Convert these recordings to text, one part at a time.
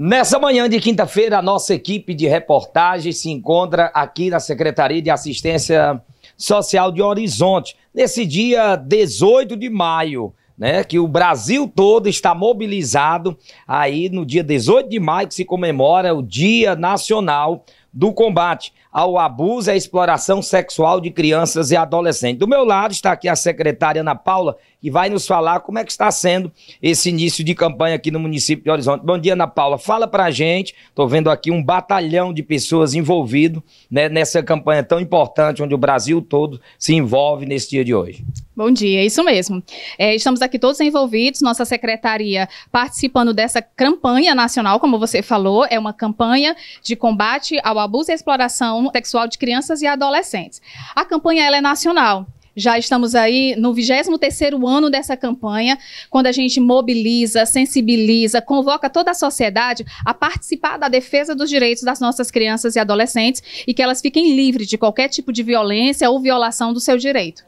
Nessa manhã de quinta-feira, a nossa equipe de reportagem se encontra aqui na Secretaria de Assistência Social de Horizonte, nesse dia 18 de maio, né, que o Brasil todo está mobilizado aí no dia 18 de maio que se comemora o Dia Nacional do combate ao abuso e à exploração sexual de crianças e adolescentes. Do meu lado está aqui a secretária Ana Paula, que vai nos falar como é que está sendo esse início de campanha aqui no município de Horizonte. Bom dia, Ana Paula. Fala pra gente. Estou vendo aqui um batalhão de pessoas envolvido né, nessa campanha tão importante, onde o Brasil todo se envolve nesse dia de hoje. Bom dia, isso mesmo. É, estamos aqui todos envolvidos, nossa secretaria participando dessa campanha nacional, como você falou, é uma campanha de combate ao abuso e exploração sexual de crianças e adolescentes. A campanha ela é nacional, já estamos aí no 23º ano dessa campanha, quando a gente mobiliza, sensibiliza, convoca toda a sociedade a participar da defesa dos direitos das nossas crianças e adolescentes e que elas fiquem livres de qualquer tipo de violência ou violação do seu direito.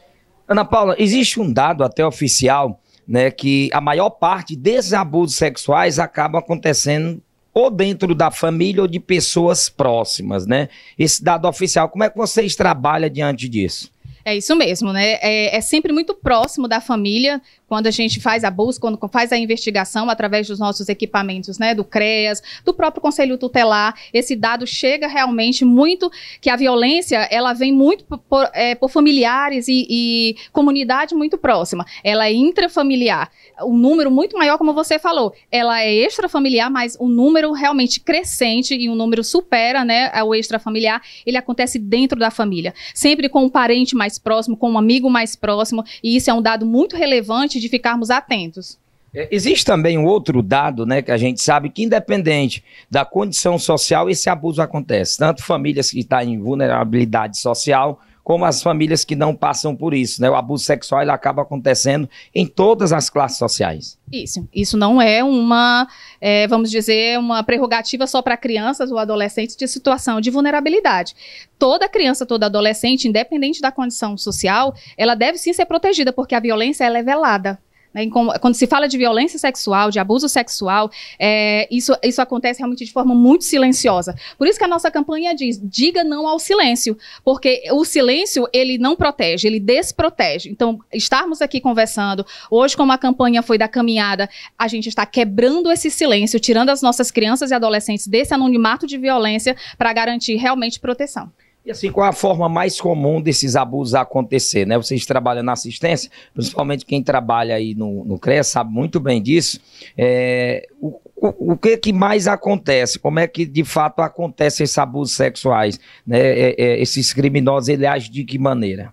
Ana Paula, existe um dado até oficial, né, que a maior parte desses abusos sexuais acabam acontecendo ou dentro da família ou de pessoas próximas, né? Esse dado oficial, como é que vocês trabalham diante disso? É isso mesmo, né? É, é, sempre muito próximo da família quando a gente faz a busca, quando faz a investigação através dos nossos equipamentos, né? Do CREAS, do próprio Conselho Tutelar. Esse dado chega realmente muito que a violência ela vem muito por, é, por familiares e, e, comunidade muito próxima. Ela é intrafamiliar. O um número muito maior, como você falou, ela é extrafamiliar, mas o um número realmente crescente e o um número supera, né? O extrafamiliar, ele acontece dentro da família, sempre com um parente mais próximo, com um amigo mais próximo, e isso é um dado muito relevante de ficarmos atentos. É, existe também um outro dado, né, que a gente sabe que independente da condição social, esse abuso acontece. Tanto famílias que estão tá em vulnerabilidade social, como as famílias que não passam por isso, né? O abuso sexual ele acaba acontecendo em todas as classes sociais. Isso. Isso não é uma, é, vamos dizer, uma prerrogativa só para crianças ou adolescentes de situação de vulnerabilidade. Toda criança, toda adolescente, independente da condição social, ela deve sim ser protegida, porque a violência ela é velada. Né, quando se fala de violência sexual, de abuso sexual, é, isso, isso acontece realmente de forma muito silenciosa. Por isso que a nossa campanha diz: diga não ao silêncio, porque o silêncio ele não protege, ele desprotege. Então, estarmos aqui conversando hoje, como a campanha foi da caminhada, a gente está quebrando esse silêncio, tirando as nossas crianças e adolescentes desse anonimato de violência para garantir realmente proteção. E assim, qual é a forma mais comum desses abusos acontecer, né? Vocês trabalham na assistência, principalmente quem trabalha aí no, no CREA sabe muito bem disso. É, o, o, o, que que mais acontece? Como é que de fato acontecem esses abusos sexuais? Né? É, é, esses criminosos, eles de que maneira?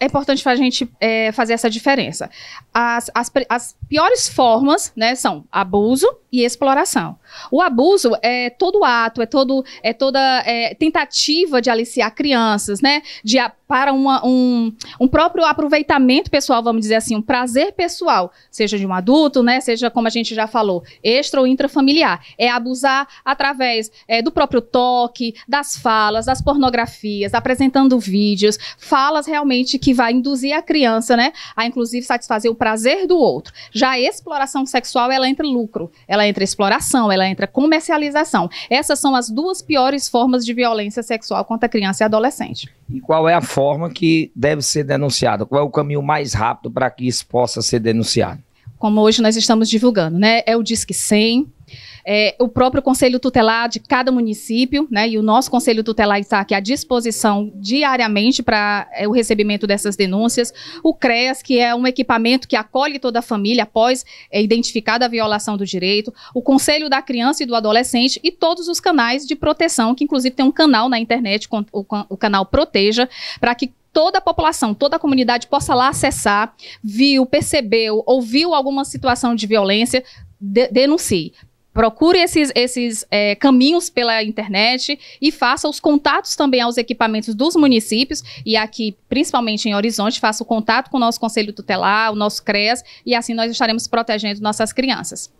é importante para a gente é, fazer essa diferença. As, as, as, piores formas né, são abuso, e exploração. O abuso é todo ato, é, todo, é toda é, tentativa de aliciar crianças, né? De, para uma, um, um próprio aproveitamento pessoal, vamos dizer assim, um prazer pessoal, seja de um adulto, né? Seja, como a gente já falou, extra ou intrafamiliar. É abusar através é, do próprio toque, das falas, das pornografias, apresentando vídeos, falas realmente que vai induzir a criança, né? A, inclusive, satisfazer o prazer do outro. Já a exploração sexual, ela entra lucro. Ela ela entra exploração, ela entra comercialização. Essas são as duas piores formas de violência sexual contra criança e adolescente. E qual é a forma que deve ser denunciada? Qual é o caminho mais rápido para que isso possa ser denunciado? Como hoje nós estamos divulgando, né? É o Disque 100, é, o próprio Conselho Tutelar de cada município, né, e o nosso Conselho Tutelar está aqui à disposição diariamente para é, o recebimento dessas denúncias. O CREAS, que é um equipamento que acolhe toda a família após é, identificada a violação do direito, o Conselho da Criança e do Adolescente e todos os canais de proteção, que inclusive tem um canal na internet, o, o canal Proteja, para que toda a população, toda a comunidade possa lá acessar, viu, percebeu, ouviu alguma situação de violência, de denuncie. Procure esses, esses é, caminhos pela internet e faça os contatos também aos equipamentos dos municípios e aqui, principalmente em Horizonte, faça o contato com o nosso Conselho Tutelar, o nosso Creas e assim nós estaremos protegendo nossas crianças.